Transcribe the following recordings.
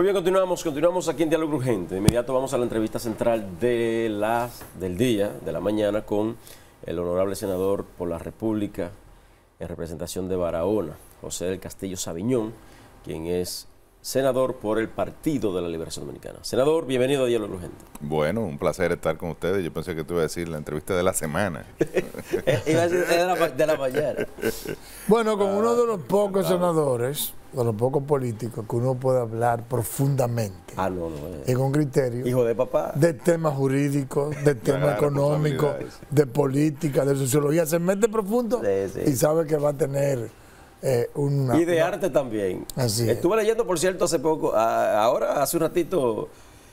Muy bien, continuamos, continuamos aquí en Diálogo Urgente. De inmediato vamos a la entrevista central de las, del día, de la mañana, con el honorable senador por la República en representación de Barahona, José del Castillo Sabiñón, quien es senador por el Partido de la Liberación Dominicana. Senador, bienvenido a Diálogo Urgente. Bueno, un placer estar con ustedes. Yo pensé que te iba a decir la entrevista de la semana. Eh, iba a decir de la, de mañana. Bueno, como uno de los ah, pocos senadores, de los pocos políticos, que uno puede hablar profundamente. Ah, no, eh. criterio. Hijo de papá. De temas jurídicos, de temas económicos, de política, de sociología. Se mete profundo y sabe que va a tener eh, y de arte también. Estuve leyendo, por cierto, hace poco, ahora hace un ratito,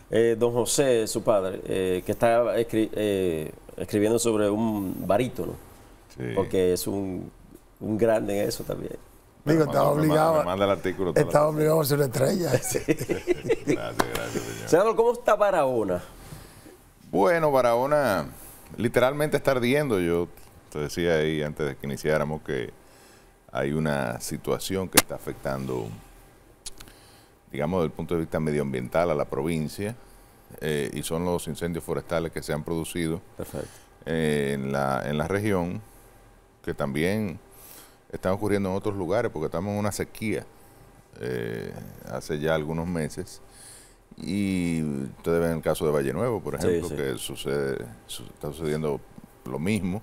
eh, don José, su padre, eh, que está escribiendo sobre un barítono, porque es un, un grande en eso también. Digo, estaba obligado. Manda Estaba obligado a ser una estrella. gracias, gracias, ¿cómo está Barahona? Bueno, Barahona literalmente está ardiendo. Yo te decía ahí antes de que iniciáramos que hay una situación que está afectando, digamos, desde el punto de vista medioambiental a la provincia, eh, y son los incendios forestales que se han producido eh, en, la, en la región, que también están ocurriendo en otros lugares, porque estamos en una sequía eh, hace ya algunos meses. Y ustedes ven el caso de Valle Nuevo, por ejemplo, que sucede, está sucediendo lo mismo.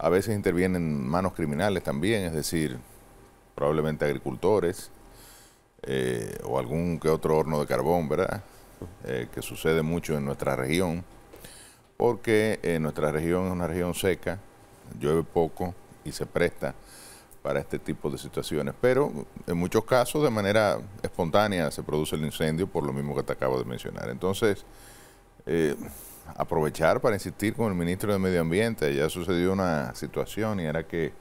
A veces intervienen manos criminales también, es decir, probablemente agricultores eh, o algún que otro horno de carbón, ¿verdad? Eh, que sucede mucho en nuestra región, porque eh, nuestra región es una región seca, llueve poco y se presta para este tipo de situaciones. Pero en muchos casos de manera espontánea se produce el incendio por lo mismo que te acabo de mencionar. Entonces, aprovechar para insistir con el ministro de Medio Ambiente. Ya sucedió una situación y era que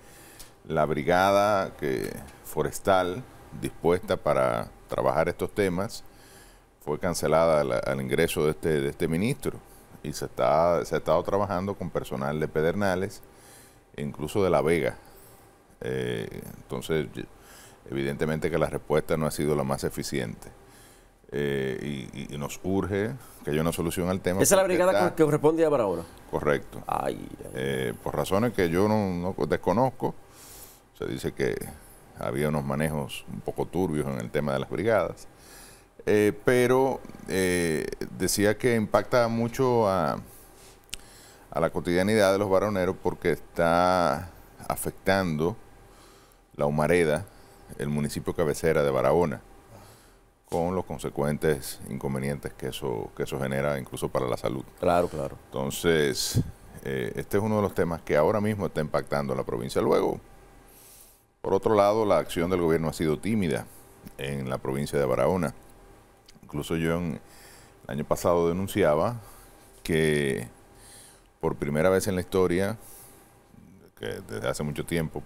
la brigada que, forestal dispuesta para trabajar estos temas fue cancelada al, ingreso este, de este, ministro y se, está, se ha estado trabajando con personal de Pedernales, e incluso de La Vega. Eh, entonces, evidentemente que la respuesta no ha sido la más eficiente. Eh, y, nos urge que haya una solución al tema. Esa es la brigada que corresponde a Barahona Correcto. Eh, por razones que yo no, desconozco, se dice que había unos manejos un poco turbios en el tema de las brigadas, eh, pero decía que impacta mucho a, a la cotidianidad de los varoneros porque está afectando la humareda, el municipio cabecera de Barahona con los consecuentes inconvenientes que eso, que eso genera incluso para la salud. Claro, claro. Entonces, eh, este es uno de los temas que ahora mismo está impactando en la provincia. Luego, por otro lado, la acción del gobierno ha sido tímida en la provincia de Barahona. Incluso yo el año pasado denunciaba que por primera vez en la historia, que desde hace mucho tiempo,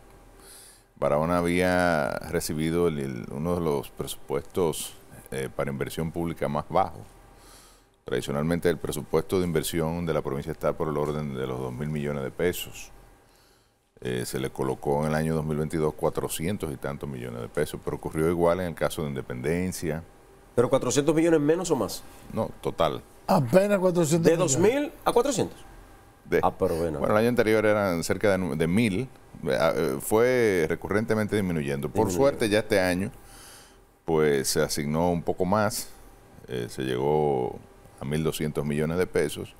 Barahona había recibido uno de los presupuestos eh, para inversión pública más bajo. Tradicionalmente el presupuesto de inversión de la provincia está por el orden de los 2 mil millones de pesos. Eh, se le colocó en el año 2022 400 y tantos millones de pesos, pero ocurrió igual en el caso de Independencia. ¿Pero 400 millones menos o más? No, total. Apenas 400 De 2.000 a 400. ah, pero bueno. bueno. el año anterior eran cerca de, mil. 1.000. Eh, fue recurrentemente disminuyendo. Por suerte ya este año pues se asignó un poco más, eh, se llegó a 1.200 millones de pesos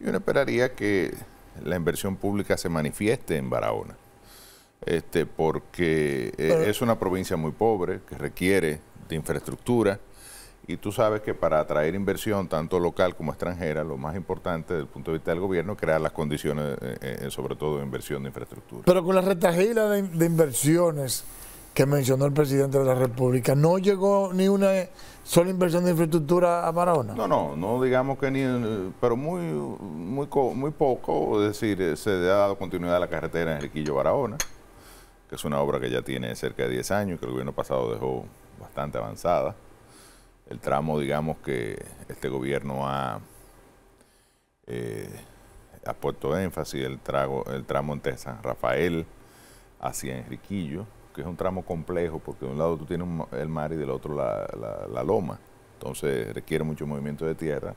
y uno esperaría que la inversión pública se manifieste en Barahona, este, porque eh, es una provincia muy pobre que requiere de infraestructura y tú sabes que para atraer inversión, tanto local como extranjera, lo más importante desde el punto de vista del gobierno es crear las condiciones, eh, sobre todo de inversión de infraestructura. Pero con la retajila de inversiones que mencionó el presidente de la República. ¿No llegó ni una sola inversión de infraestructura a Barahona? No, no, no digamos que ni, pero muy, muy, muy poco, es decir, eh, se ha dado continuidad a la carretera Enriquillo-Barahona, que es una obra que ya tiene cerca de 10 años, que el gobierno pasado dejó bastante avanzada. El tramo, digamos que este gobierno ha, eh, ha puesto énfasis, el, trago, el tramo entre San Rafael hacia Enriquillo, que es un tramo complejo, porque de un lado tú tienes el mar y del otro la, loma. Entonces requiere mucho movimiento de tierra.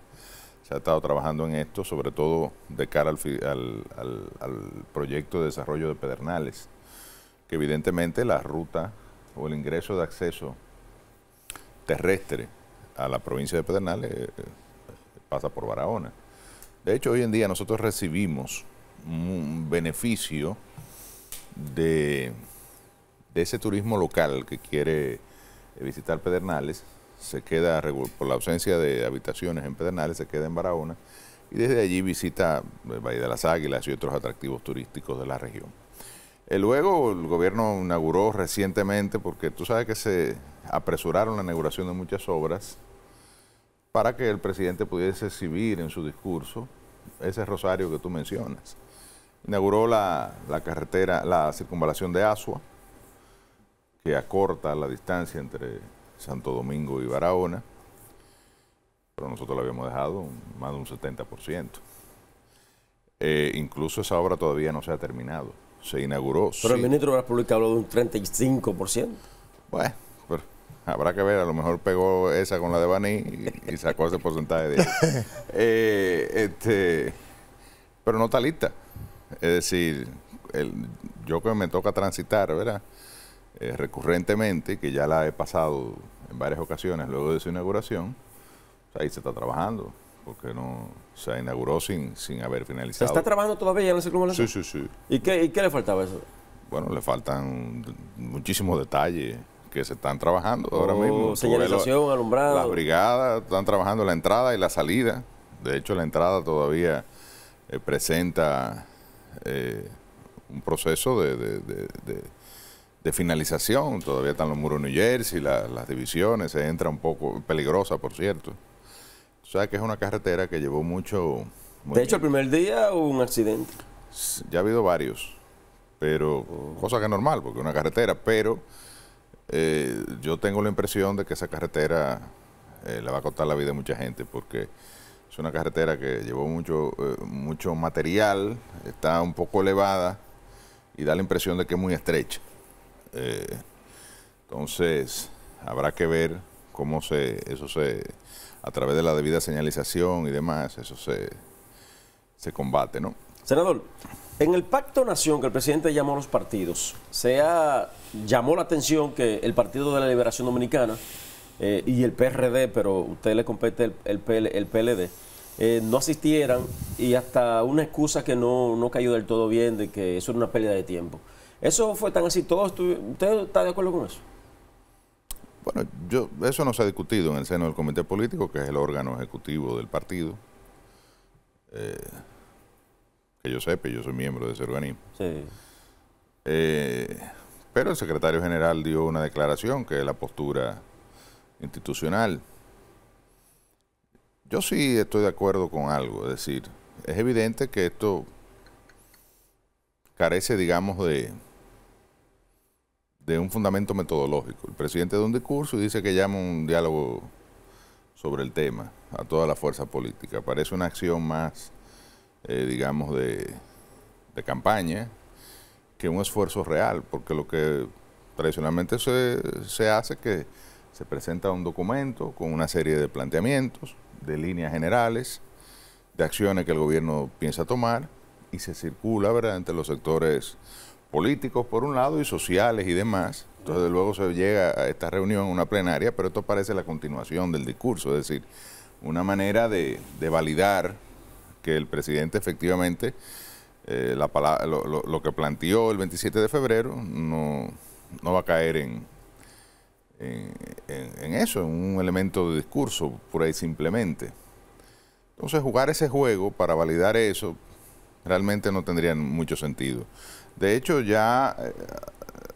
Se ha estado trabajando en esto, sobre todo de cara al, al, proyecto de desarrollo de Pedernales, que evidentemente la ruta o el ingreso de acceso terrestre a la provincia de Pedernales eh, eh, pasa por Barahona. De hecho, hoy en día nosotros recibimos un beneficio de ese turismo local que quiere eh, visitar Pedernales, se queda, por la ausencia de habitaciones en Pedernales, se queda en Barahona y desde allí visita el eh, Valle de las Águilas y otros atractivos turísticos de la región. Eh, luego el gobierno inauguró recientemente, porque tú sabes que se apresuraron la inauguración de muchas obras para que el presidente pudiese exhibir en su discurso ese rosario que tú mencionas. Inauguró la, la carretera, la circunvalación de Asua, que acorta la distancia entre Santo Domingo y Barahona, pero nosotros la habíamos dejado más de un 70%. Eh, incluso esa obra todavía no se ha terminado, se inauguró. Pero el ministro de la República habló de un 35%. Bueno, habrá que ver, a lo mejor pegó esa con la de Baní y, sacó ese porcentaje de... Eh, este, pero no está lista. Es decir, yo que me toca transitar, ¿verdad? Eh, recurrentemente, que ya la he pasado en varias ocasiones luego de su inauguración, ahí se está trabajando, porque no se inauguró sin, sin haber finalizado. ¿Se está trabajando todavía en el ciclo Sí, sí, sí. ¿Y qué, le faltaba eso? Bueno, le faltan muchísimos detalles que se están trabajando ahora oh, mismo. Señalización, alumbrado. Las brigadas están trabajando la entrada y la salida. De hecho, la entrada todavía eh, presenta eh, un proceso de de finalización. Todavía están los muros de New Jersey, las divisiones, se entra un poco peligrosa, por cierto. O sea que es una carretera que llevó mucho... de hecho, el primer día hubo un accidente. Ya ha habido varios, pero oh. cosa que es normal, porque es una carretera, pero eh, yo tengo la impresión de que esa carretera eh, le va a costar la vida a mucha gente, porque es una carretera que llevó mucho, eh, mucho material, está un poco elevada y da la impresión de que es muy estrecha. Eh, entonces, habrá que ver cómo se, eso se, a través de la debida señalización y demás, eso se, combate, ¿no? Senador, en el Pacto Nación que el presidente llamó a los partidos, se llamó la atención que el Partido de la Liberación Dominicana eh, y el PRD, pero usted le compete el, PL, el PLD, eh, no asistieran y hasta una excusa que no, no cayó del todo bien de que eso era una pérdida de tiempo. Eso fue tan así, todos ¿usted está de acuerdo con eso? Bueno, yo, eso no se ha discutido en el seno del comité político, que es el órgano ejecutivo del partido. Eh, que yo sepa, yo soy miembro de ese organismo. Sí. Eh, pero el secretario general dio una declaración que es la postura institucional. Yo sí estoy de acuerdo con algo, es decir, es evidente que esto carece, digamos, de, de un fundamento metodológico. El presidente da un discurso y dice que llama un diálogo sobre el tema a toda la fuerza política. Parece una acción más, eh, digamos, de, campaña que un esfuerzo real, porque lo que tradicionalmente se, hace hace que se presenta un documento con una serie de planteamientos, de líneas generales, de acciones que el gobierno piensa tomar y se circula ¿verdad? entre los sectores políticos por un lado y sociales y demás. Entonces luego se llega a esta reunión, una plenaria, pero esto parece la continuación del discurso, es decir, una manera de, validar que el presidente efectivamente eh, lo, que planteó el 27 de febrero no, va a caer en, en, en, eso, en un elemento de discurso, por ahí simplemente. Entonces jugar ese juego para validar eso, realmente no tendrían mucho sentido. De hecho, ya eh,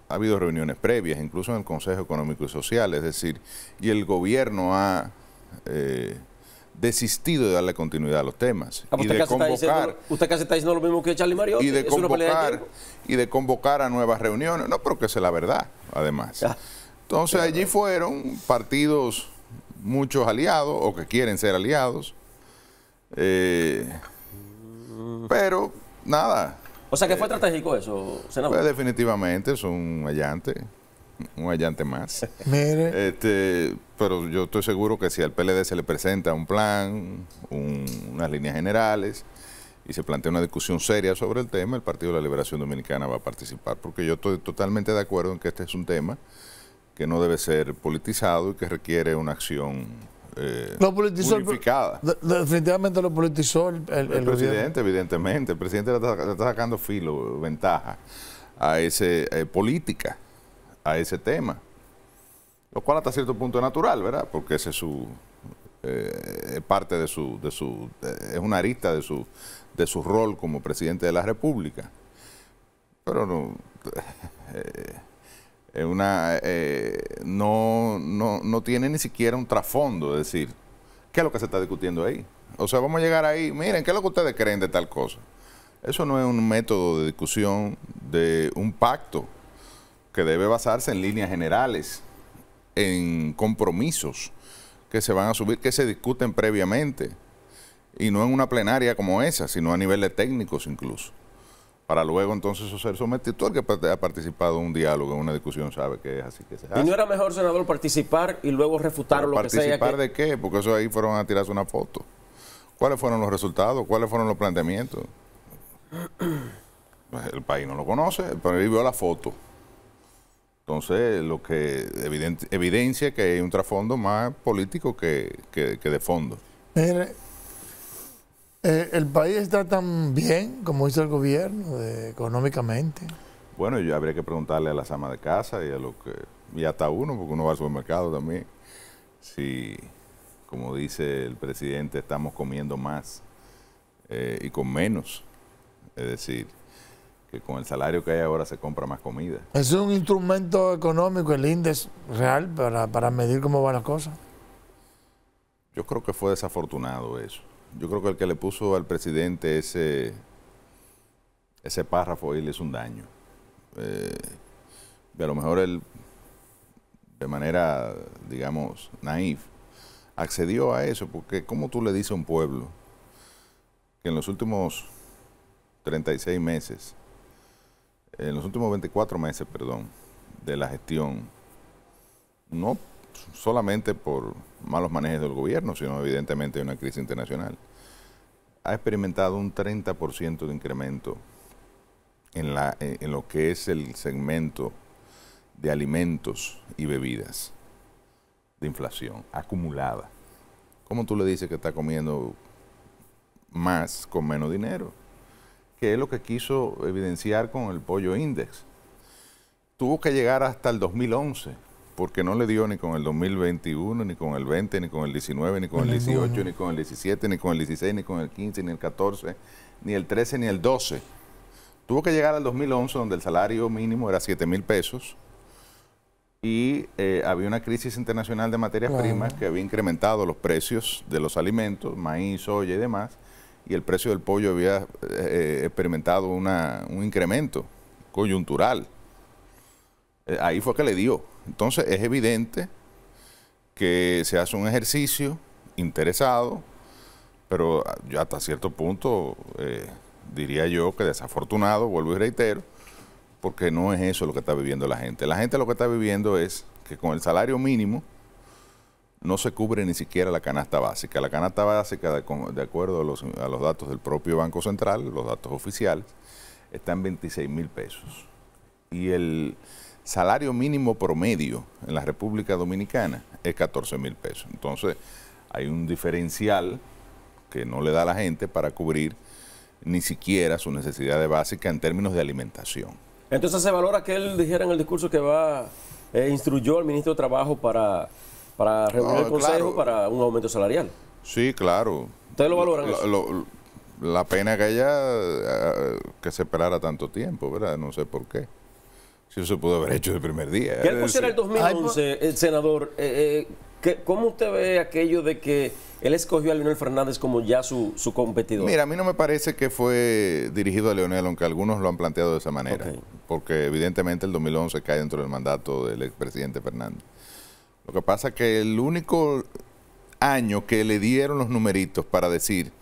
ha habido reuniones previas, incluso en el Consejo Económico y Social, es decir, y el gobierno ha eh, desistido de darle continuidad a los temas. Ah, pues y de usted casi está diciendo lo mismo que Charlie Mario Y de, convocar, y de convocar a nuevas reuniones, no, pero que es la verdad, además. Ah. Entonces allí fueron partidos, muchos aliados, o que quieren ser aliados. Eh, pero, nada. O sea, que fue eh, estratégico eso, senador. Pues, definitivamente, es un allante un allante más. Este, pero yo estoy seguro que si al PLD se le presenta un plan, unas líneas generales y se plantea una discusión seria sobre el tema, el Partido de la Liberación Dominicana va a participar, porque yo estoy totalmente de acuerdo en que este es un tema que no debe ser politizado y que requiere una acción lo eh, politizó El, definitivamente lo politizó el, presidente, evidentemente. El presidente le está, sacando filo, ventaja a ese eh, política, a ese tema. Lo cual hasta cierto punto es natural, ¿verdad? Porque ese es su eh, parte de su, de su es una arista de su de su rol como presidente de la República. Pero no Eh, una, eh, no, no, no, tiene ni siquiera un trasfondo, es decir, ¿qué es lo que se está discutiendo ahí? O sea, vamos a llegar ahí, miren, ¿qué es lo que ustedes creen de tal cosa? Eso no es un método de discusión de un pacto que debe basarse en líneas generales, en compromisos que se van a subir, que se discuten previamente, y no en una plenaria como esa, sino a nivel de técnicos incluso para luego entonces ser sometido. Todo el que ha participado en un diálogo, en una discusión, sabe que es así que se hace. ¿Y no era mejor, senador, participar y luego refutar lo que sea? ¿Participar de qué? Porque eso ahí fueron a tirarse una foto. ¿Cuáles fueron los resultados? ¿Cuáles fueron los planteamientos? Pues, el país no lo conoce, pero él vio la foto. Entonces, lo que evidencia evidencia que hay un trasfondo más político que, de fondo. Eh, ¿El país está tan bien como dice el gobierno económicamente? Bueno, yo habría que preguntarle a las amas de casa y a lo que y hasta uno, porque uno va al supermercado también, si, como dice el presidente, estamos comiendo más eh, y con menos. Es decir, que con el salario que hay ahora se compra más comida. Es un instrumento económico, el índice real, para, para medir cómo van las cosas. Yo creo que fue desafortunado eso yo creo que el que le puso al presidente ese, ese párrafo ahí le hizo un daño. Eh, y a lo mejor él, de manera, digamos, naif, accedió a eso, porque ¿cómo tú le dices a un pueblo que en los últimos 36 meses, en los últimos 24 meses, perdón, de la gestión, no solamente por malos manejos del gobierno, sino evidentemente de una crisis internacional, ha experimentado un 30% de incremento en, eh, en lo que es el segmento de alimentos y bebidas de inflación acumulada. ¿Cómo tú le dices que está comiendo más con menos dinero? Que es lo que quiso evidenciar con el pollo index. Tuvo que llegar hasta el 2011 porque no le dio ni con el 2021, ni con el 20, ni con el 19, ni con el 18, ni con el 17, ni con el 16, ni con el 15, ni el 14, ni el 13, ni el 12. Tuvo que llegar al 2011 donde el salario mínimo era 7 mil pesos y eh, había una crisis internacional de materias primas que había incrementado los precios de los alimentos, maíz, soya y demás, y el precio del pollo había eh, eh, experimentado un incremento coyuntural. Eh, ahí fue que le dio. Entonces es evidente que se hace un ejercicio interesado, pero yo hasta cierto punto eh, diría yo que desafortunado, vuelvo y reitero, porque no es eso lo que está viviendo la gente. La gente lo que está viviendo es que con el salario mínimo no se cubre ni siquiera la canasta básica. La canasta básica, de, acuerdo a los, a los datos del propio Banco Central, los datos oficiales, está en 26 mil pesos. Y el, salario mínimo promedio en la República Dominicana es 14 mil pesos. Entonces, hay un diferencial que no le da a la gente para cubrir ni siquiera su necesidad de básica en términos de alimentación. Entonces se valora que él dijera en el discurso que va, eh, instruyó al ministro de Trabajo para, para reunir el Consejo para un aumento salarial. Sí, claro. ¿Ustedes lo valoran? la pena que haya eh, que se esperara tanto tiempo, ¿verdad? No sé por qué. Si eso se pudo haber hecho el primer día. ¿Qué pusiera el 2011, eh, senador? Eh, eh, ¿Cómo usted ve aquello de que él escogió a Leonel Fernández como ya su, competidor? Mira, a mí no me parece que fue dirigido a Leonel, aunque algunos lo han planteado de esa manera. Porque evidentemente el 2011 cae dentro del mandato del expresidente Fernández. Lo que pasa es que el único año que le dieron los numeritos para decir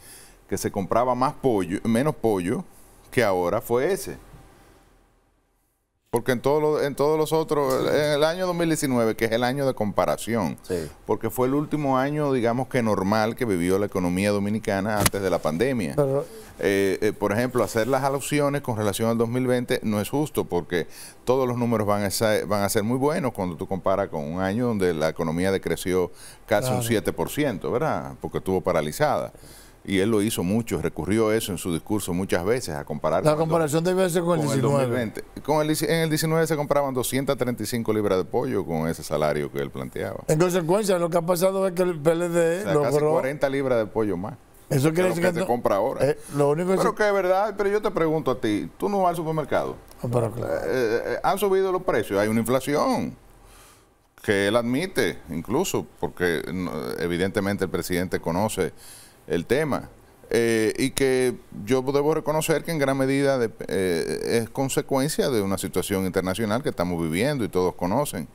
que se compraba más pollo, menos pollo que ahora fue ese. Porque en, todos en todos los otros, eh, en el año 2019, que es el año de comparación, porque fue el último año, digamos que normal, que vivió la economía dominicana antes de la pandemia. Eh, eh, por ejemplo, hacer las alusiones con relación al 2020 no es justo, porque todos los números van a ser, van a ser muy buenos cuando tú comparas con un año donde la economía decreció casi un 7%, ¿verdad? Porque estuvo paralizada y él lo hizo mucho, recurrió a eso en su discurso muchas veces, a comparar. La comparación debe ser con, el 19. en el 19 se compraban 235 libras de pollo con ese salario que él planteaba. En consecuencia, lo que ha pasado es que el PLD o 40 libras de pollo más. Eso quiere decir que, se compra ahora. Eh, lo único pero que es verdad, pero yo te pregunto a ti, tú no vas al supermercado. Ah, eh, eh, han subido los precios, hay una inflación que él admite, incluso porque evidentemente el presidente conoce el tema. Eh, y que yo debo reconocer que en gran medida eh, es consecuencia de una situación internacional que estamos viviendo y todos conocen,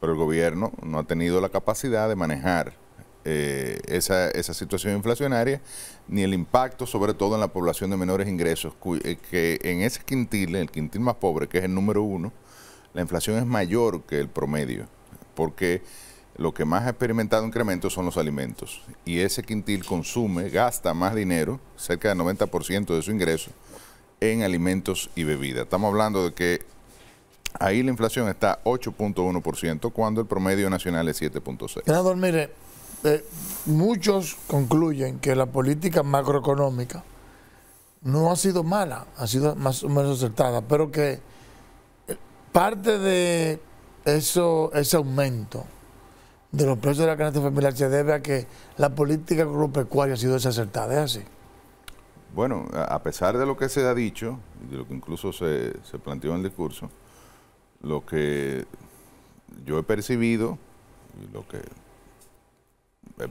pero el gobierno no ha tenido la capacidad de manejar eh, esa, situación inflacionaria ni el impacto sobre todo en la población de menores ingresos, que en ese quintil, el quintil más pobre, que es el número uno, la inflación es mayor que el promedio, porque lo que más ha experimentado incremento son los alimentos. Y ese quintil consume, gasta más dinero, cerca del 90% de su ingreso, en alimentos y bebidas. Estamos hablando de que ahí la inflación está 8.1% cuando el promedio nacional es 7.6%. Senador, mire, eh, muchos concluyen que la política macroeconómica no ha sido mala, ha sido más o menos aceptada, pero que eh, parte de eso, ese aumento de los precios de la canasta familiar se debe a que la política agropecuaria ha sido desacertada, ¿es así? Bueno, a pesar de lo que se ha dicho, de lo que incluso se, planteó en el discurso, lo que yo he percibido, lo que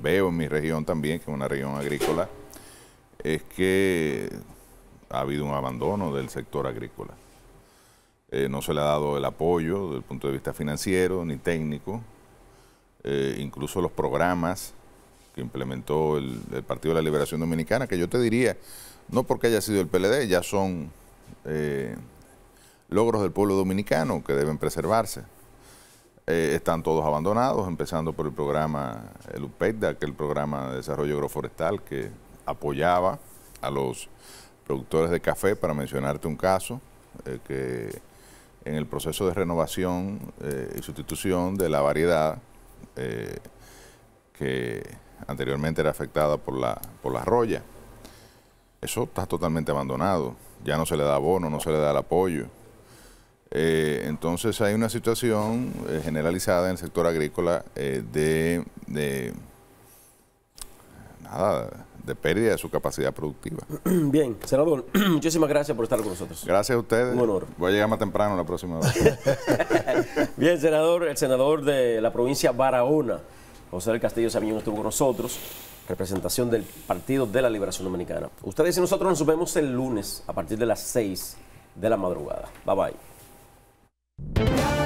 veo en mi región también, que es una región agrícola, es que ha habido un abandono del sector agrícola. Eh, no se le ha dado el apoyo desde el punto de vista financiero ni técnico, eh, incluso los programas que implementó el, Partido de la Liberación Dominicana, que yo te diría, no porque haya sido el PLD, ya son eh, logros del pueblo dominicano que deben preservarse. Eh, están todos abandonados, empezando por el programa el UPEDA, que el programa de desarrollo agroforestal que apoyaba a los productores de café, para mencionarte un caso, que en el proceso de renovación y sustitución de la variedad eh, que anteriormente era afectada por la, por la roya. Eso está totalmente abandonado. Ya no se le da abono, no se le da el apoyo. Eh, entonces hay una situación eh, generalizada en el sector agrícola de, de, nada de pérdida de su capacidad productiva. Bien, senador, muchísimas gracias por estar con nosotros. Gracias a ustedes. Un honor. Voy a llegar más temprano la próxima vez. Bien, senador, el senador de la provincia Barahona, José del Castillo Sabiñón, estuvo con nosotros, representación del Partido de la Liberación Dominicana. Ustedes y nosotros nos vemos el lunes a partir de las 6 de la madrugada. Bye bye.